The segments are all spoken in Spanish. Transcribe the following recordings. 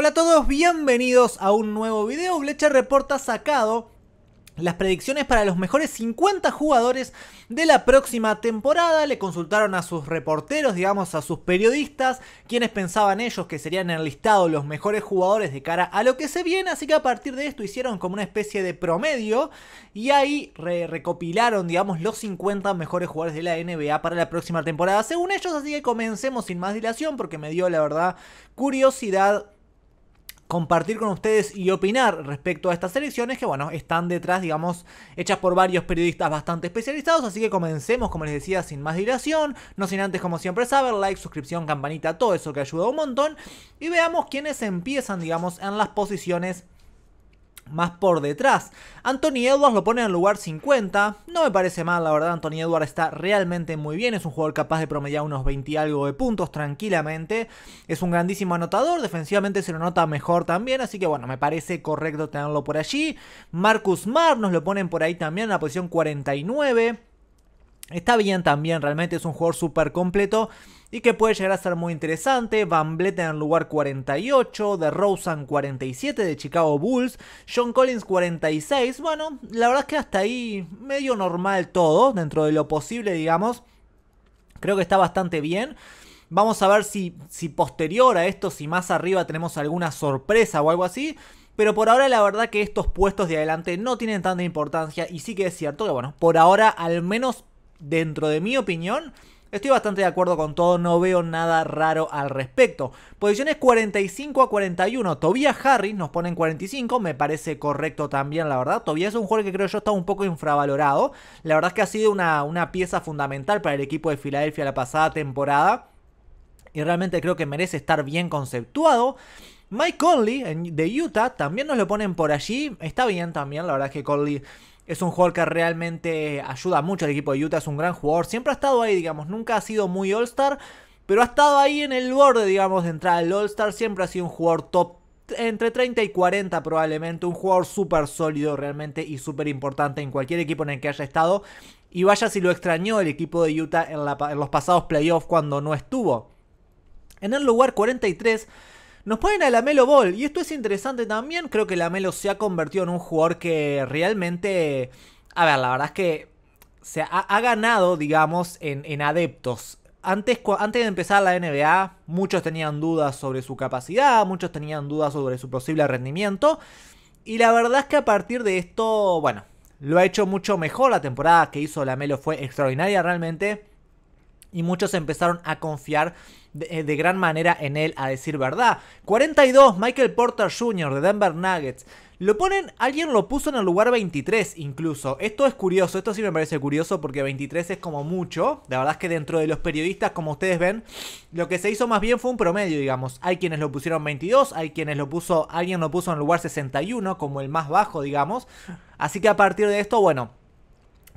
Hola a todos, bienvenidos a un nuevo video. Bleacher Report ha sacado las predicciones para los mejores 50 jugadores de la próxima temporada. Le consultaron a sus reporteros, digamos, a sus periodistas, quienes pensaban ellos que serían enlistados los mejores jugadores de cara a lo que se viene. Así que a partir de esto hicieron como una especie de promedio y ahí recopilaron, digamos, los 50 mejores jugadores de la NBA para la próxima temporada, según ellos. Así que comencemos sin más dilación porque me dio, la verdad, curiosidad compartir con ustedes y opinar respecto a estas elecciones que, bueno, están detrás, digamos, hechas por varios periodistas bastante especializados. Así que comencemos, como les decía, sin más dilación, no sin antes, como siempre, saber, like, suscripción, campanita, todo eso que ayuda un montón. Y veamos quiénes empiezan, digamos, en las posiciones más por detrás. Anthony Edwards lo pone en el lugar 50. No me parece mal, la verdad. Anthony Edwards está realmente muy bien. Es un jugador capaz de promediar unos 20 y algo de puntos tranquilamente. Es un grandísimo anotador. Defensivamente se lo nota mejor también. Así que bueno, me parece correcto tenerlo por allí. Marcus Mar nos lo ponen por ahí también en la posición 49. Está bien también, realmente es un jugador súper completo y que puede llegar a ser muy interesante. Van en el lugar 48, de Rosen 47 de Chicago Bulls, John Collins 46. Bueno, la verdad es que hasta ahí medio normal todo, dentro de lo posible, digamos. Creo que está bastante bien. Vamos a ver si, si posterior a esto, si más arriba tenemos alguna sorpresa o algo así. Pero por ahora la verdad que estos puestos de adelante no tienen tanta importancia y sí que es cierto que bueno, por ahora al menos dentro de mi opinión, Estoy bastante de acuerdo con todo, no veo nada raro al respecto. Posiciones 45 a 41. Tobias Harris nos pone en 45, me parece correcto también, la verdad. Tobias es un jugador que creo yo está un poco infravalorado. La verdad es que ha sido una, una pieza fundamental para el equipo de Filadelfia la pasada temporada. Y realmente creo que merece estar bien conceptuado. Mike Conley de Utah también nos lo ponen por allí. Está bien también, la verdad es que Conley es un jugador que realmente ayuda mucho al equipo de Utah, es un gran jugador. Siempre ha estado ahí, digamos, nunca ha sido muy All-Star, pero ha estado ahí en el borde, digamos, de entrar al All-Star. Siempre ha sido un jugador top entre 30 y 40 probablemente, un jugador súper sólido realmente y súper importante en cualquier equipo en el que haya estado. Y vaya si lo extrañó el equipo de Utah en, en los pasados playoffs cuando no estuvo. En el lugar 43 nos ponen a Lamelo Ball y esto es interesante también. Creo que Lamelo se ha convertido en un jugador que realmente... A ver, la verdad es que se ha, ganado, digamos, en, adeptos. Antes, antes, de empezar la NBA, muchos tenían dudas sobre su capacidad, muchos tenían dudas sobre su posible rendimiento. Y la verdad es que a partir de esto, bueno, lo ha hecho mucho mejor. La temporada que hizo La Melo fue extraordinaria realmente. Y muchos empezaron a confiar eh, de, gran manera en él, a decir verdad. 42, Michael Porter Jr. de Denver Nuggets. Lo ponen, alguien lo puso en el lugar 23 incluso. Esto es curioso, esto sí me parece curioso porque 23 es como mucho. La verdad es que dentro de los periodistas, como ustedes ven, lo que se hizo más bien fue un promedio, digamos. Hay quienes lo pusieron 22, hay quienes lo puso, alguien lo puso en el lugar 61 como el más bajo, digamos. Así que a partir de esto, bueno,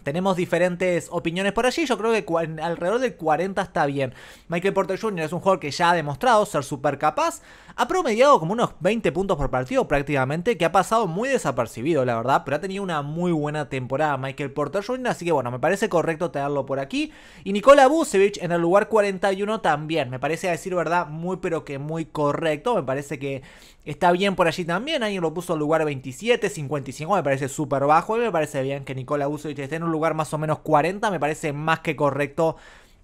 tenemos diferentes opiniones por allí, yo creo que alrededor del 40 está bien. Michael Porter Jr. es un jugador que ya ha demostrado ser súper capaz, ha promediado como unos 20 puntos por partido prácticamente, que ha pasado muy desapercibido, la verdad, pero ha tenido una muy buena temporada Michael Porter Jr., así que bueno, me parece correcto tenerlo por aquí. Y Nikola Vucevic en el lugar 41 también, me parece decir verdad muy pero que muy correcto, me parece que está bien por allí también, alguien lo puso en lugar 27, 55, me parece súper bajo y me parece bien que Nikola Vucevic esté en un lugar más o menos 40, me parece más que correcto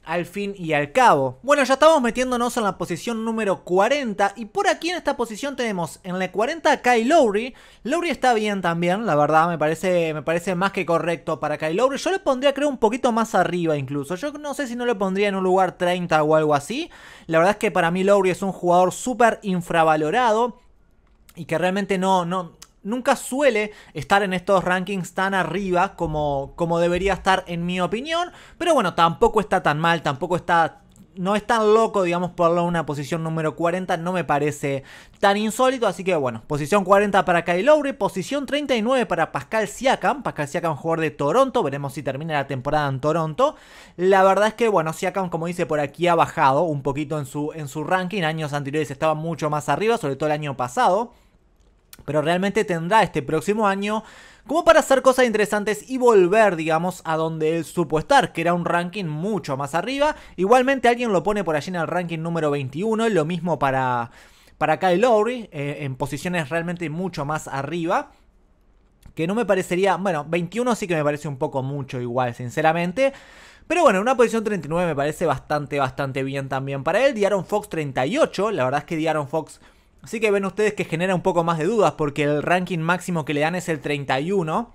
al fin y al cabo. Bueno, ya estamos metiéndonos en la posición número 40 y por aquí en esta posición tenemos en la 40 a Kyle Lowry. Lowry está bien también, la verdad, me parece, me parece más que correcto para Kyle Lowry. Yo le pondría creo un poquito más arriba incluso. Yo no sé si no le pondría en un lugar 30 o algo así. La verdad es que para mí Lowry es un jugador súper infravalorado y que realmente no, nunca suele estar en estos rankings tan arriba como, como debería estar en mi opinión. Pero bueno, tampoco está tan mal, tampoco está no es tan loco, digamos, por una posición número 40, no me parece tan insólito, así que bueno, posición 40 para Kyle Lowry, posición 39 para Pascal Siakam, Pascal Siakam jugador de Toronto, veremos si termina la temporada en Toronto. La verdad es que bueno, Siakam como dice por aquí ha bajado un poquito en su en su ranking, años anteriores estaba mucho más arriba, sobre todo el año pasado pero realmente tendrá este próximo año como para hacer cosas interesantes y volver, digamos, a donde él supo estar, que era un ranking mucho más arriba. Igualmente alguien lo pone por allí en el ranking número 21, lo mismo para, para Kyle Lowry, eh, en posiciones realmente mucho más arriba. Que no me parecería, bueno, 21 sí que me parece un poco mucho igual, sinceramente. Pero bueno, una posición 39 me parece bastante, bastante bien también para él. Diaron Fox 38, la verdad es que Diaron Fox Así que ven ustedes que genera un poco más de dudas porque el ranking máximo que le dan es el 31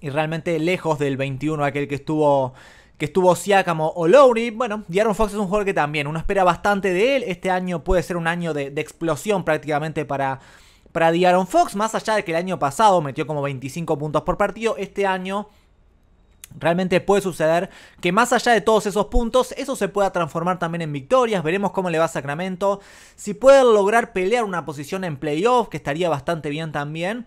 y realmente lejos del 21 aquel que estuvo que estuvo Siakam o Lowry. Bueno, Diaron Fox es un jugador que también uno espera bastante de él. Este año puede ser un año de, explosión prácticamente para, para Diaron Fox. Más allá de que el año pasado metió como 25 puntos por partido, este año Realmente puede suceder que más allá de todos esos puntos, eso se pueda transformar también en victorias. Veremos cómo le va a Sacramento. Si puede lograr pelear una posición en playoff, que estaría bastante bien también.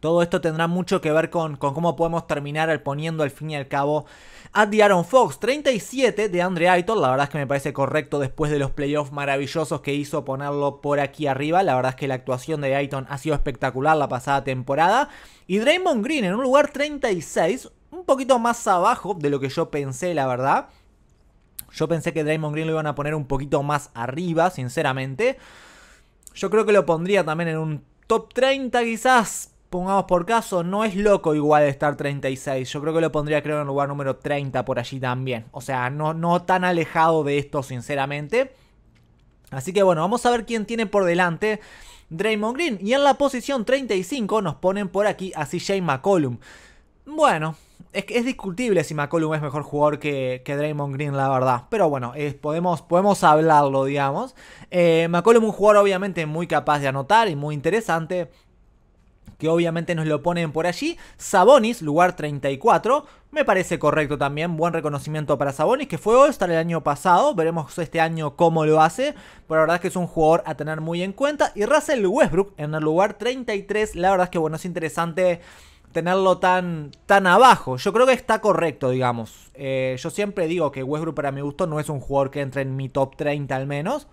Todo esto tendrá mucho que ver con, con cómo podemos terminar poniendo al fin y al cabo a Diaron Fox. 37 de Andre Aiton... la verdad es que me parece correcto después de los playoffs maravillosos que hizo ponerlo por aquí arriba. La verdad es que la actuación de Aiton ha sido espectacular la pasada temporada. Y Draymond Green en un lugar 36, un poquito más abajo de lo que yo pensé, la verdad. Yo pensé que Draymond Green lo iban a poner un poquito más arriba, sinceramente. Yo creo que lo pondría también en un top 30 quizás, pongamos por caso, no es loco igual estar 36. Yo creo que lo pondría creo en lugar número 30 por allí también. O sea, no, no tan alejado de esto, sinceramente. Así que bueno, vamos a ver quién tiene por delante Draymond Green. Y en la posición 35 nos ponen por aquí a CJ McCollum. Bueno, es, es discutible si McCollum es mejor jugador que, Draymond Green, la verdad. Pero bueno, podemos, hablarlo, digamos. Eh, McCollum un jugador obviamente muy capaz de anotar y muy interesante. Que obviamente nos lo ponen por allí. Sabonis, lugar 34. Me parece correcto también, buen reconocimiento para Sabonis, que fue hoy, el año pasado, veremos este año cómo lo hace, pero la verdad es que es un jugador a tener muy en cuenta. Y Russell Westbrook en el lugar 33, la verdad es que bueno, es interesante tenerlo tan, tan abajo. Yo creo que está correcto, digamos. Eh, yo siempre digo que Westbrook para mi gusto no es un jugador que entre en mi top 30 al menos.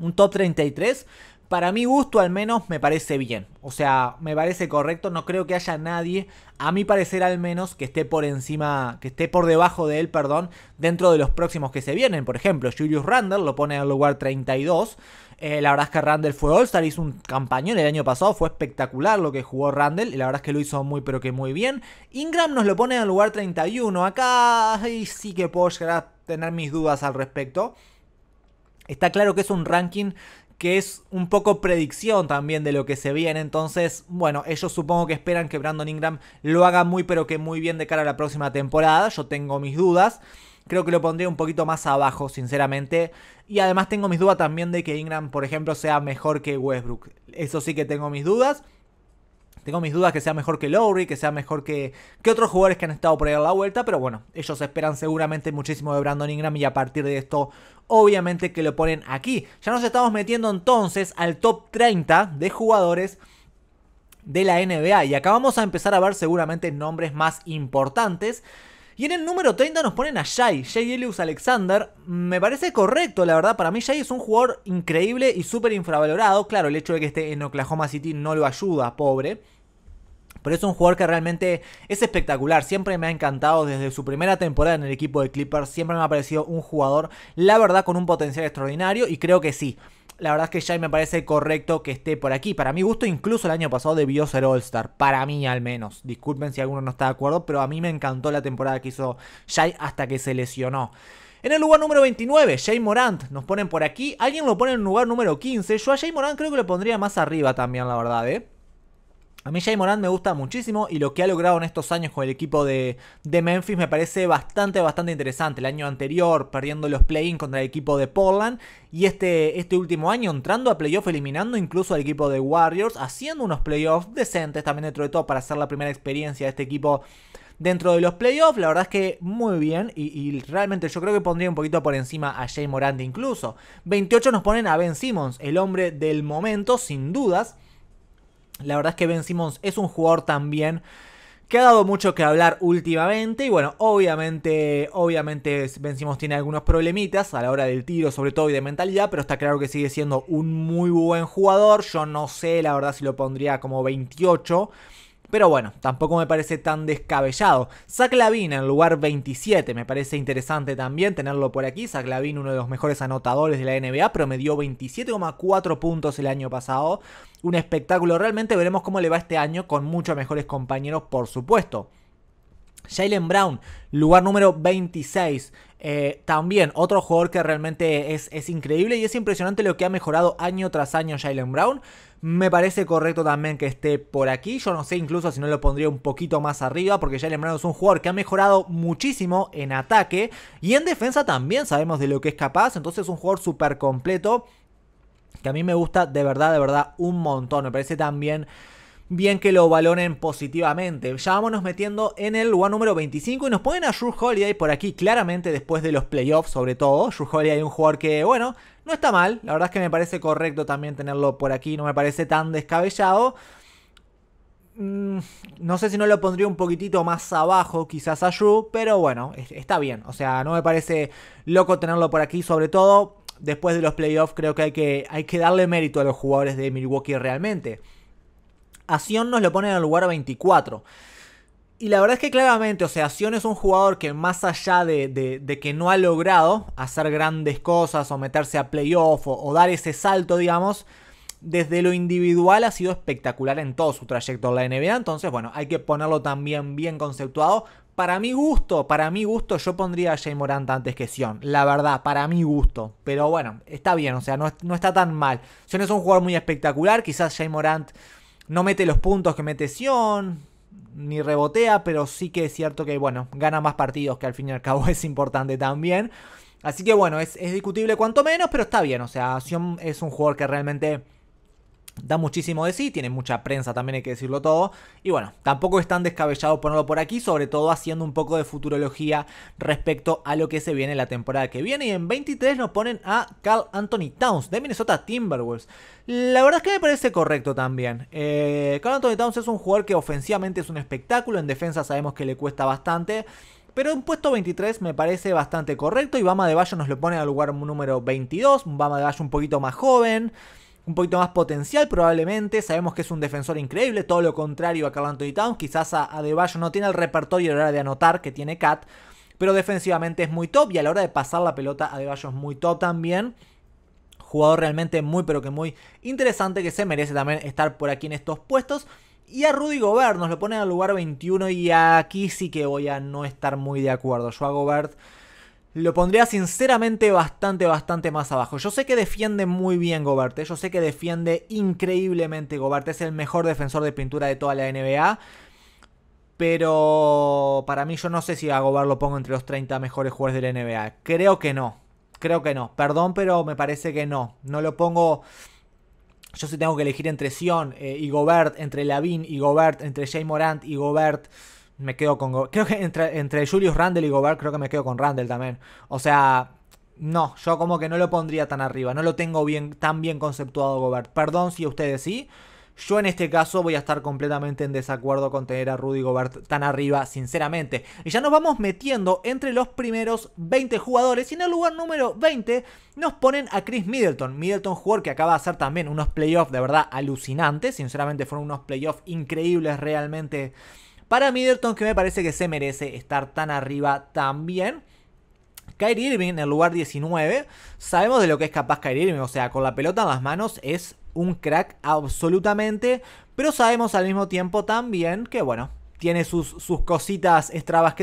Un top 33 para mi gusto al menos me parece bien. O sea, me parece correcto. No creo que haya nadie, a mi parecer al menos, que esté por encima, que esté por debajo de él, perdón, dentro de los próximos que se vienen. Por ejemplo, Julius Randle lo pone al lugar 32. Eh, la verdad es que Randall fue All-Star, hizo un campañón el año pasado, fue espectacular lo que jugó Randall y la verdad es que lo hizo muy pero que muy bien. Ingram nos lo pone al lugar 31, acá sí que puedo llegar a tener mis dudas al respecto. Está claro que es un ranking que es un poco predicción también de lo que se viene. Entonces, bueno, ellos supongo que esperan que Brandon Ingram lo haga muy pero que muy bien de cara a la próxima temporada. Yo tengo mis dudas. Creo que lo pondría un poquito más abajo, sinceramente. Y además tengo mis dudas también de que Ingram, por ejemplo, sea mejor que Westbrook. Eso sí que tengo mis dudas. Tengo mis dudas que sea mejor que Lowry, que sea mejor que, que otros jugadores que han estado por ahí a la vuelta, pero bueno, ellos esperan seguramente muchísimo de Brandon Ingram y a partir de esto obviamente que lo ponen aquí. Ya nos estamos metiendo entonces al top 30 de jugadores de la NBA. Y acá vamos a empezar a ver seguramente nombres más importantes. Y en el número 30 nos ponen a shai Jay Elius Alexander. Me parece correcto, la verdad. Para mí Jay es un jugador increíble y súper infravalorado. Claro, el hecho de que esté en Oklahoma City no lo ayuda, pobre. Pero es un jugador que realmente es espectacular. Siempre me ha encantado desde su primera temporada en el equipo de Clippers. Siempre me ha parecido un jugador, la verdad, con un potencial extraordinario. Y creo que sí. La verdad es que ya me parece correcto que esté por aquí. Para mi gusto, incluso el año pasado debió ser All-Star. Para mí, al menos. Disculpen si alguno no está de acuerdo, pero a mí me encantó la temporada que hizo Jay hasta que se lesionó. En el lugar número 29, Jay Morant, nos ponen por aquí. Alguien lo pone en el lugar número 15. Yo a Jay Morant creo que lo pondría más arriba también, la verdad, ¿eh? A mí Jay Morant me gusta muchísimo y lo que ha logrado en estos años con el equipo de, Memphis me parece bastante, bastante interesante. El año anterior perdiendo los play-in contra el equipo de Portland y este, este último año entrando a playoff eliminando incluso al equipo de Warriors, haciendo unos playoffs decentes también dentro de todo para hacer la primera experiencia de este equipo dentro de los playoffs. La verdad es que muy bien. Y, realmente yo creo que pondría un poquito por encima a Jay Morant incluso. 28 nos ponen a Ben Simmons, el hombre del momento, sin dudas. La verdad es que Ben Simmons es un jugador también que ha dado mucho que hablar últimamente y bueno, obviamente, obviamente Ben Simmons tiene algunos problemitas a la hora del tiro, sobre todo y de mentalidad, pero está claro que sigue siendo un muy buen jugador. Yo no sé, la verdad, si lo pondría como 28 pero bueno, tampoco me parece tan descabellado. Zach Lavin en el lugar 27, me parece interesante también tenerlo por aquí. Zach Lavin, uno de los mejores anotadores de la NBA, pero me dio 27,4 puntos el año pasado. Un espectáculo, realmente veremos cómo le va este año con muchos mejores compañeros, por supuesto. Jalen Brown, lugar número 26, eh, también otro jugador que realmente es, es, increíble y es impresionante lo que ha mejorado año tras año Jalen Brown. Me parece correcto también que esté por aquí. Yo no sé incluso si no lo pondría un poquito más arriba porque Jalen Brown es un jugador que ha mejorado muchísimo en ataque y en defensa también sabemos de lo que es capaz. Entonces es un jugador súper completo que a mí me gusta de verdad, de verdad un montón. Me parece también bien que lo valoren positivamente. Ya vámonos metiendo en el lugar número 25 y nos ponen a Drew Holiday por aquí, claramente después de los playoffs, sobre todo. Drew Holiday, un jugador que, bueno, no está mal. La verdad es que me parece correcto también tenerlo por aquí, no me parece tan descabellado. Mm, no sé si no lo pondría un poquitito más abajo, quizás a Drew, pero bueno, está bien. O sea, no me parece loco tenerlo por aquí, sobre todo después de los playoffs. Creo que hay que, hay que darle mérito a los jugadores de Milwaukee realmente. A Sion nos lo ponen en el lugar 24. Y la verdad es que claramente, o sea, Sion es un jugador que más allá de, que no ha logrado hacer grandes cosas o meterse a playoff o, dar ese salto, digamos, desde lo individual ha sido espectacular en todo su trayecto en la NBA. Entonces, bueno, hay que ponerlo también bien conceptuado. Para mi gusto, para mi gusto, yo pondría a Jay Morant antes que Sion. La verdad, para mi gusto. Pero bueno, está bien, o sea, no, no está tan mal. Sion es un jugador muy espectacular. Quizás Jay Morant no mete los puntos que mete Sion, ni rebotea, pero sí que es cierto que, bueno, gana más partidos, que al fin y al cabo es importante también. Así que bueno, es, discutible cuanto menos, pero está bien. O sea, Sion es un jugador que realmente da muchísimo de sí, tiene mucha prensa también hay que decirlo todo, y bueno, tampoco es tan descabellado ponerlo por aquí, sobre todo haciendo un poco de futurología respecto a lo que se viene la temporada que viene, y en 23 nos ponen a Carl Anthony Towns de Minnesota Timberwolves. La verdad es que me parece correcto también. Eh, Carl Anthony Towns es un jugador que ofensivamente es un espectáculo, en defensa sabemos que le cuesta bastante pero en puesto 23 me parece bastante correcto y Bama de Bayo nos lo pone al lugar número 22, Bama de Bayo un poquito más joven, un poquito más potencial probablemente. Sabemos que es un defensor increíble, todo lo contrario a Carl Towns. Quizás a, De no tiene el repertorio a la hora de anotar que tiene Cat, pero defensivamente es muy top y a la hora de pasar la pelota a De es muy top también. Jugador realmente muy pero que muy interesante que se merece también estar por aquí en estos puestos. Y a Rudy Gobert nos lo ponen al lugar 21 y aquí sí que voy a no estar muy de acuerdo. Yo a Gobert lo pondría sinceramente bastante, bastante más abajo. Yo sé que defiende muy bien Gobert, ¿eh? yo sé que defiende increíblemente Gobert. es el mejor defensor de pintura de toda la NBA. Pero para mí yo no sé si a Gobert lo pongo entre los 30 mejores jugadores de la NBA. Creo que no. Creo que no. Perdón, pero me parece que no. No lo pongo... Yo sí tengo que elegir entre Sion eh, y Gobert, entre Lavin y Gobert, entre Jay Morant y Gobert me quedo con... Gobert. creo que entre, Julius Randle y Gobert creo que me quedo con Randle también. O sea, no, yo como que no lo pondría tan arriba. No lo tengo bien, tan bien conceptuado Gobert. Perdón si a ustedes sí. Yo en este caso voy a estar completamente en desacuerdo con tener a Rudy Gobert tan arriba, sinceramente. Y ya nos vamos metiendo entre los primeros 20 jugadores. Y en el lugar número 20 nos ponen a Chris Middleton. Middleton, jugador que acaba de hacer también unos playoffs de verdad alucinantes. Sinceramente fueron unos playoffs increíbles realmente para Middleton que me parece que se merece estar tan arriba también. Kyrie Irving en el lugar 19. Sabemos de lo que es capaz Kyrie Irving, o sea, con la pelota en las manos es un crack absolutamente, pero sabemos al mismo tiempo también que, bueno, tiene sus, sus cositas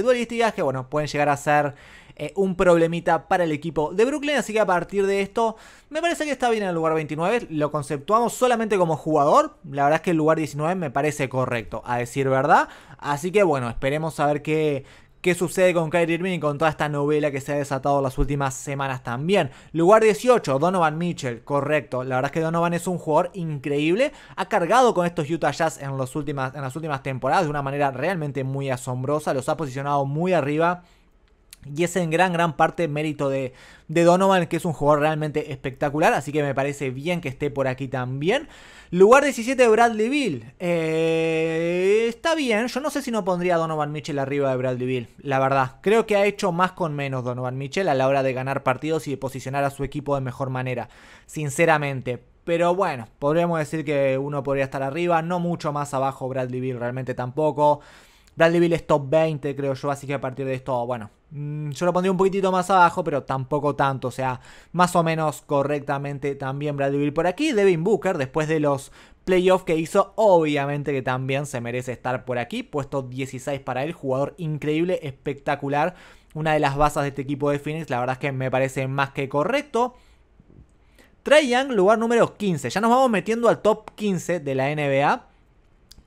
dualísticas que, bueno, pueden llegar a ser eh, un problemita para el equipo de Brooklyn. Así que a partir de esto, me parece que está bien en el lugar 29. Lo conceptuamos solamente como jugador. La verdad es que el lugar 19 me parece correcto, a decir verdad. Así que bueno, esperemos a ver qué, qué sucede con Kyrie Irving y con toda esta novela que se ha desatado las últimas semanas también. Lugar 18, Donovan Mitchell, correcto. La verdad es que Donovan es un jugador increíble. Ha cargado con estos Utah Jazz en, últimas, en las últimas temporadas de una manera realmente muy asombrosa. Los ha posicionado muy arriba y es en gran, gran parte mérito de, Donovan, que es un jugador realmente espectacular. Así que me parece bien que esté por aquí también. Lugar 17, Bradley Bill. Eh, está bien. Yo no sé si no pondría a Donovan Mitchell arriba de Bradley Bill. La verdad. Creo que ha hecho más con menos Donovan Mitchell a la hora de ganar partidos y de posicionar a su equipo de mejor manera. Sinceramente. Pero bueno, podríamos decir que uno podría estar arriba. No mucho más abajo Bradley Bill realmente tampoco. Bradley es top 20, creo yo, así que a partir de esto, bueno, mm, yo lo pondría un poquitito más abajo, pero tampoco tanto, o sea, más o menos correctamente también Bradley por aquí. Devin Booker, después de los playoffs que hizo, obviamente que también se merece estar por aquí, puesto 16 para él, jugador increíble, espectacular, una de las bases de este equipo de Phoenix, la verdad es que me parece más que correcto. Trae Young, lugar número 15, ya nos vamos metiendo al top 15 de la NBA.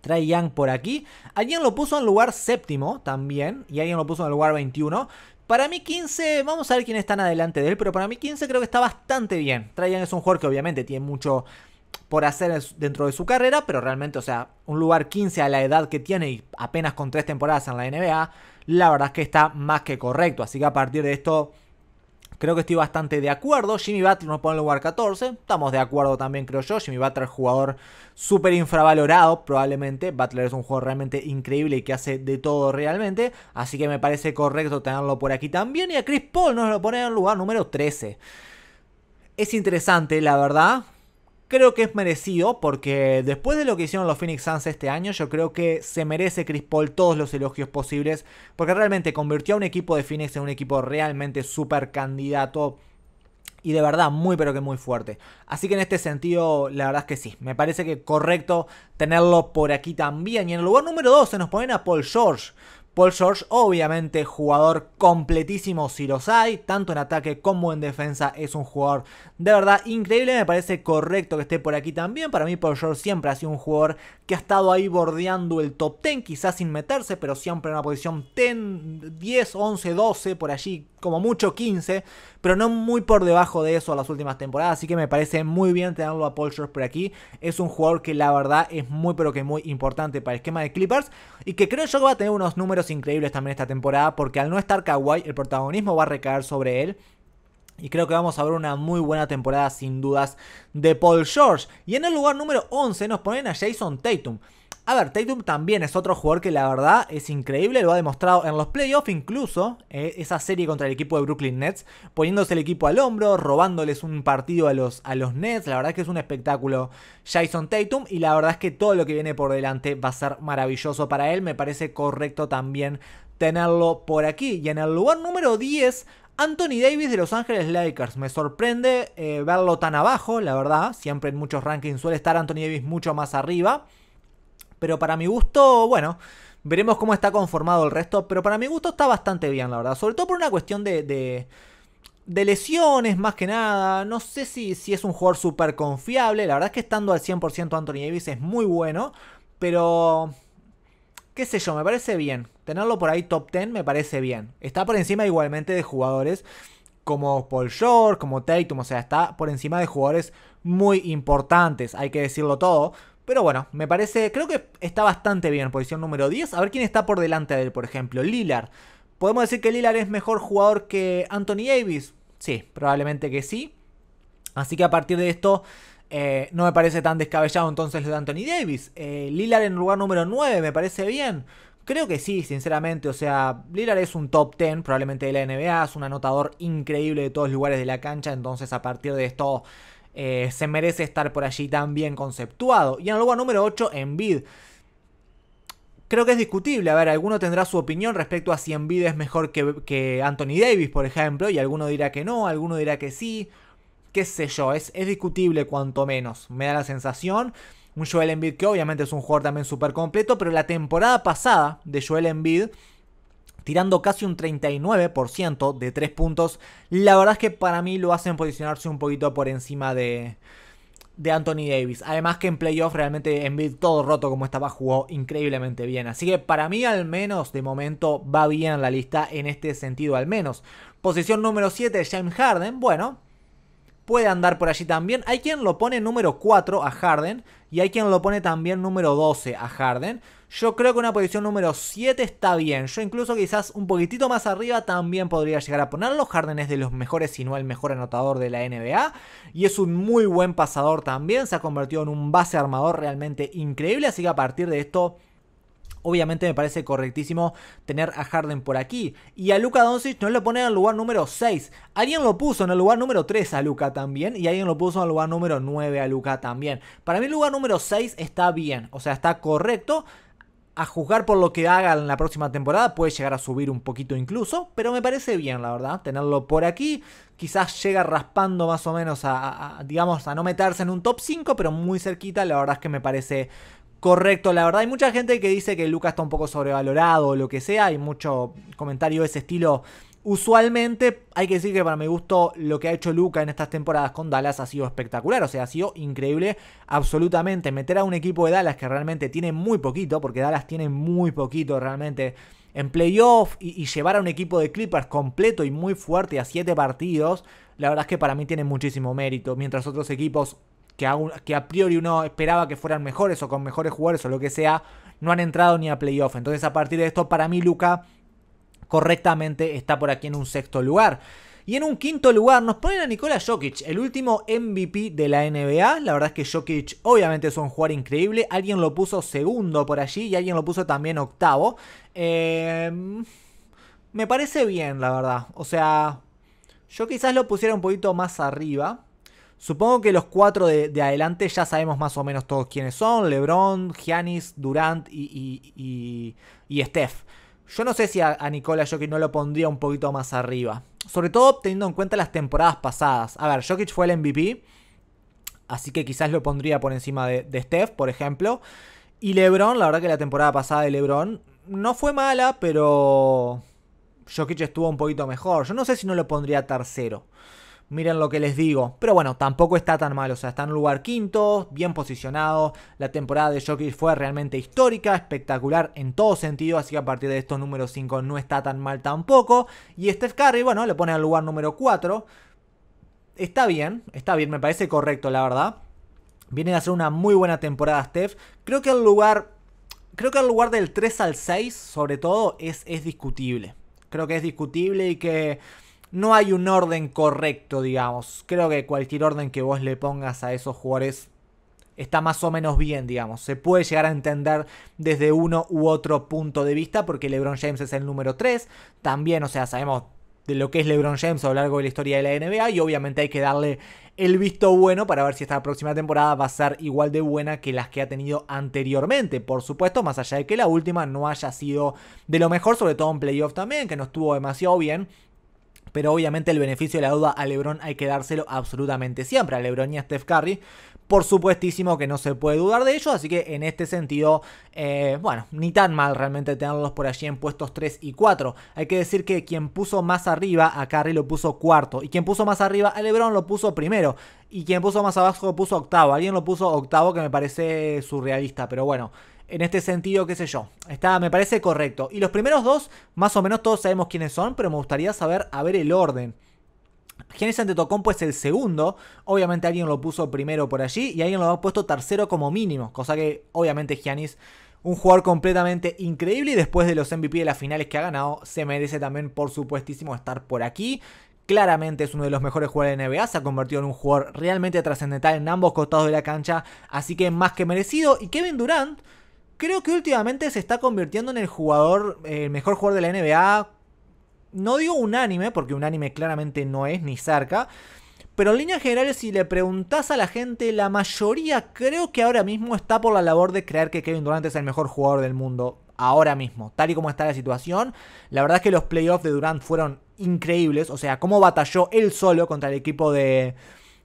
Trae Young por aquí. Alguien lo puso en lugar séptimo también. Y alguien lo puso en lugar 21. Para mí 15, vamos a ver quién están adelante de él, pero para mí 15 creo que está bastante bien. Young es un jugador que obviamente tiene mucho por hacer dentro de su carrera, pero realmente, o sea, un lugar 15 a la edad que tiene y apenas con tres temporadas en la NBA, la verdad es que está más que correcto. Así que a partir de esto Creo que estoy bastante de acuerdo. Jimmy Butler nos pone en el lugar 14. Estamos de acuerdo también, creo yo. Jimmy Butler, es jugador súper infravalorado, probablemente. Butler es un jugador realmente increíble y que hace de todo realmente. Así que me parece correcto tenerlo por aquí también. Y a Chris Paul nos lo pone en el lugar número 13. Es interesante, la verdad. Creo que es merecido porque después de lo que hicieron los Phoenix Suns este año, yo creo que se merece Chris Paul todos los elogios posibles porque realmente convirtió a un equipo de Phoenix en un equipo realmente súper candidato y de verdad muy pero que muy fuerte. Así que en este sentido, la verdad es que sí, me parece que correcto tenerlo por aquí también. Y en el lugar número 2 se nos ponen a Paul George. Paul George, obviamente jugador completísimo si los hay, tanto en ataque como en defensa, es un jugador de verdad increíble, me parece correcto que esté por aquí también, para mí Paul George siempre ha sido un jugador que ha estado ahí bordeando el top 10, quizás sin meterse, pero siempre en una posición 10, 11, 12, por allí como mucho 15, pero no muy por debajo de eso a las últimas temporadas. Así que me parece muy bien tenerlo a Paul George por aquí. Es un jugador que la verdad es muy, pero que muy importante para el esquema de Clippers y que creo yo que va a tener unos números increíbles también esta temporada, porque al no estar Kawhi, el protagonismo va a recaer sobre él. Y creo que vamos a ver una muy buena temporada sin dudas de Paul George. Y en el lugar número 11 nos ponen a Jason Tatum. A ver, Tatum también es otro jugador que la verdad es increíble, lo ha demostrado en los playoffs, incluso eh, esa serie contra el equipo de Brooklyn Nets, poniéndose el equipo al hombro, robándoles un partido a los, a los Nets, la verdad es que es un espectáculo Jason Tatum y la verdad es que todo lo que viene por delante va a ser maravilloso para él, me parece correcto también tenerlo por aquí. Y en el lugar número 10, Anthony Davis de Los Angeles Lakers. Me sorprende eh, verlo tan abajo, la verdad, siempre en muchos rankings suele estar Anthony Davis mucho más arriba. Pero para mi gusto, bueno, veremos cómo está conformado el resto. Pero para mi gusto está bastante bien, la verdad. Sobre todo por una cuestión de, de lesiones más que nada. No sé si, si es un jugador súper confiable. La verdad es que estando al 100% Anthony Davis es muy bueno. Pero... Qué sé yo, me parece bien. Tenerlo por ahí top 10 me parece bien. Está por encima igualmente de jugadores como Paul Short, como Tatum. O sea, está por encima de jugadores muy importantes, hay que decirlo todo. Pero bueno, me parece, creo que está bastante bien posición número 10. A ver quién está por delante de él, por ejemplo. Lillard. ¿Podemos decir que Lillard es mejor jugador que Anthony Davis? Sí, probablemente que sí. Así que a partir de esto eh, no me parece tan descabellado entonces lo de Anthony Davis. Lilar eh, Lillard en lugar número 9, me parece bien. Creo que sí, sinceramente. O sea, Lillard es un top 10 probablemente de la NBA, es un anotador increíble de todos los lugares de la cancha. Entonces a partir de esto eh, se merece estar por allí tan bien conceptuado. Y en el lugar número 8, Envid. Creo que es discutible, a ver, alguno tendrá su opinión respecto a si Envid es mejor que, Anthony Davis, por ejemplo, y alguno dirá que no, alguno dirá que sí, qué sé yo, es, es discutible cuanto menos, me da la sensación. Un Joel Embiid que obviamente es un jugador también súper completo, pero la temporada pasada de Joel Envid tirando casi un 39% de 3 puntos. La verdad es que para mí lo hacen posicionarse un poquito por encima de, de Anthony Davis. Además que en playoff realmente en Bill todo roto como estaba jugó increíblemente bien. Así que para mí al menos de momento va bien la lista en este sentido al menos. Posición número 7, James Harden. Bueno, puede andar por allí también. Hay quien lo pone número 4 a Harden y hay quien lo pone también número 12 a Harden. Yo creo que una posición número 7 está bien. Yo incluso quizás un poquitito más arriba también podría llegar a ponerlo. Harden es de los mejores, si no el mejor anotador de la NBA. Y es un muy buen pasador también. Se ha convertido en un base armador realmente increíble. Así que a partir de esto Obviamente me parece correctísimo tener a Harden por aquí. Y a Luka Doncic no lo pone en el lugar número 6. Alguien lo puso en el lugar número 3 a Luka también. Y alguien lo puso en el lugar número 9 a Luka también. Para mí el lugar número 6 está bien. O sea, está correcto a juzgar por lo que haga en la próxima temporada, puede llegar a subir un poquito incluso, pero me parece bien, la verdad, tenerlo por aquí. Quizás llega raspando más o menos a, a digamos, a no meterse en un top 5, pero muy cerquita, la verdad es que me parece Correcto, la verdad hay mucha gente que dice que Luca está un poco sobrevalorado o lo que sea, hay mucho comentario de ese estilo. Usualmente hay que decir que para mi gusto lo que ha hecho Luca en estas temporadas con Dallas ha sido espectacular, o sea, ha sido increíble absolutamente. Meter a un equipo de Dallas que realmente tiene muy poquito, porque Dallas tiene muy poquito realmente en playoff y, y, llevar a un equipo de Clippers completo y muy fuerte a 7 partidos, la verdad es que para mí tiene muchísimo mérito, mientras otros equipos que a, priori uno esperaba que fueran mejores o con mejores jugadores o lo que sea, no han entrado ni a playoff. Entonces a partir de esto, para mí Luca correctamente está por aquí en un sexto lugar. Y en un quinto lugar nos ponen a Nikola Jokic, el último MVP de la NBA. La verdad es que Jokic obviamente es un jugador increíble. Alguien lo puso segundo por allí y alguien lo puso también octavo. Eh, me parece bien, la verdad. O sea, yo quizás lo pusiera un poquito más arriba. Supongo que los cuatro de, adelante ya sabemos más o menos todos quiénes son: LeBron, Giannis, Durant y, y, y, Steph. Yo no sé si a, a Jokic no lo pondría un poquito más arriba. Sobre todo teniendo en cuenta las temporadas pasadas. A ver, Jokic fue el MVP. Así que quizás lo pondría por encima de, de Steph, por ejemplo. Y LeBron, la verdad que la temporada pasada de LeBron no fue mala, pero Jokic estuvo un poquito mejor. Yo no sé si no lo pondría tercero miren lo que les digo. Pero bueno, tampoco está tan mal, o sea, está en lugar quinto, bien posicionado. La temporada de Jokic fue realmente histórica, espectacular en todo sentido, así que a partir de estos números 5 no está tan mal tampoco. Y Steph Curry, bueno, le pone al lugar número 4. Está bien, está bien, me parece correcto, la verdad. Viene a hacer una muy buena temporada Steph. Creo que el lugar... Creo que el lugar del 3 al 6, sobre todo, es, es discutible. Creo que es discutible y que no hay un orden correcto, digamos. Creo que cualquier orden que vos le pongas a esos jugadores está más o menos bien, digamos. Se puede llegar a entender desde uno u otro punto de vista, porque LeBron James es el número 3. También, o sea, sabemos de lo que es LeBron James a lo largo de la historia de la NBA y obviamente hay que darle el visto bueno para ver si esta próxima temporada va a ser igual de buena que las que ha tenido anteriormente. Por supuesto, más allá de que la última no haya sido de lo mejor, sobre todo en playoff también, que no estuvo demasiado bien pero obviamente el beneficio de la duda a LeBron hay que dárselo absolutamente siempre, a LeBron y a Steph Curry. Por supuestísimo que no se puede dudar de ello, así que en este sentido, eh, bueno, ni tan mal realmente tenerlos por allí en puestos 3 y 4. Hay que decir que quien puso más arriba a Curry lo puso cuarto, y quien puso más arriba a LeBron lo puso primero, y quien puso más abajo lo puso octavo. Alguien lo puso octavo que me parece surrealista, pero bueno. En este sentido, qué sé yo. Está, me parece correcto. Y los primeros dos, más o menos todos sabemos quiénes son, pero me gustaría saber, a ver el orden. Giannis Antetokounmpo es el segundo, obviamente alguien lo puso primero por allí y alguien lo ha puesto tercero como mínimo, cosa que obviamente Giannis, un jugador completamente increíble y después de los MVP de las finales que ha ganado, se merece también por supuestísimo estar por aquí. Claramente es uno de los mejores jugadores de NBA, se ha convertido en un jugador realmente trascendental en ambos costados de la cancha, así que más que merecido. Y Kevin Durant, Creo que últimamente se está convirtiendo en el jugador, el eh, mejor jugador de la NBA. No digo unánime, porque unánime claramente no es ni cerca. Pero en líneas generales, si le preguntás a la gente, la mayoría creo que ahora mismo está por la labor de creer que Kevin Durant es el mejor jugador del mundo. Ahora mismo, tal y como está la situación, la verdad es que los playoffs de Durant fueron increíbles. O sea, cómo batalló él solo contra el equipo de,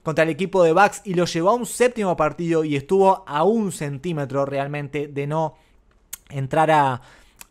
contra el equipo de Bucks y lo llevó a un séptimo partido y estuvo a un centímetro realmente de no entrar a,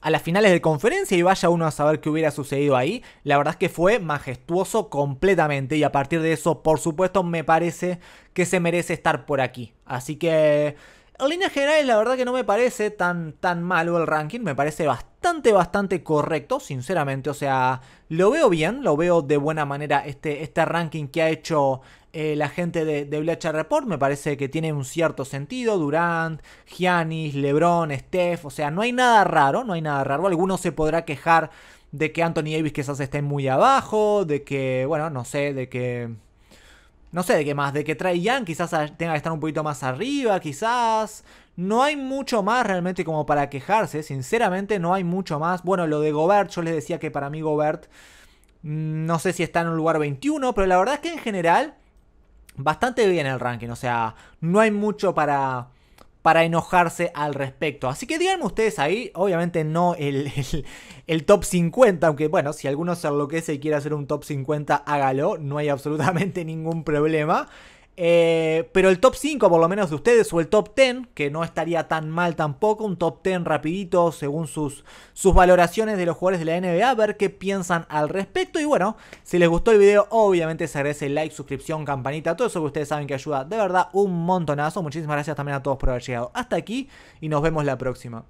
las finales de conferencia y vaya uno a saber qué hubiera sucedido ahí. La verdad es que fue majestuoso completamente y a partir de eso, por supuesto, me parece que se merece estar por aquí. Así que... En líneas generales, la verdad que no me parece tan, tan malo el ranking, me parece bastante, bastante correcto, sinceramente. O sea, lo veo bien, lo veo de buena manera este, este ranking que ha hecho eh, la gente de, de, Bleacher Report, me parece que tiene un cierto sentido. Durant, Giannis, LeBron, Steph, o sea, no hay nada raro, no hay nada raro. Alguno se podrá quejar de que Anthony Davis quizás esté muy abajo, de que, bueno, no sé, de que... No sé de qué más, de que Trae Young quizás tenga que estar un poquito más arriba, quizás. No hay mucho más realmente como para quejarse, sinceramente no hay mucho más. Bueno, lo de Gobert, yo les decía que para mí Gobert, mm, no sé si está en un lugar 21, pero la verdad es que en general bastante bien el ranking. O sea, no hay mucho para, para enojarse al respecto. Así que díganme ustedes ahí, obviamente no el, el, el, top 50, aunque bueno, si alguno se enloquece y quiere hacer un top 50, hágalo, no hay absolutamente ningún problema. Eh, pero el top 5 por lo menos de ustedes o el top 10, que no estaría tan mal tampoco, un top 10 rapidito según sus, sus valoraciones de los jugadores de la NBA, a ver qué piensan al respecto. Y bueno, si les gustó el video, obviamente se agradece like, suscripción, campanita, todo eso que ustedes saben que ayuda de verdad un montonazo. Muchísimas gracias también a todos por haber llegado hasta aquí y nos vemos la próxima.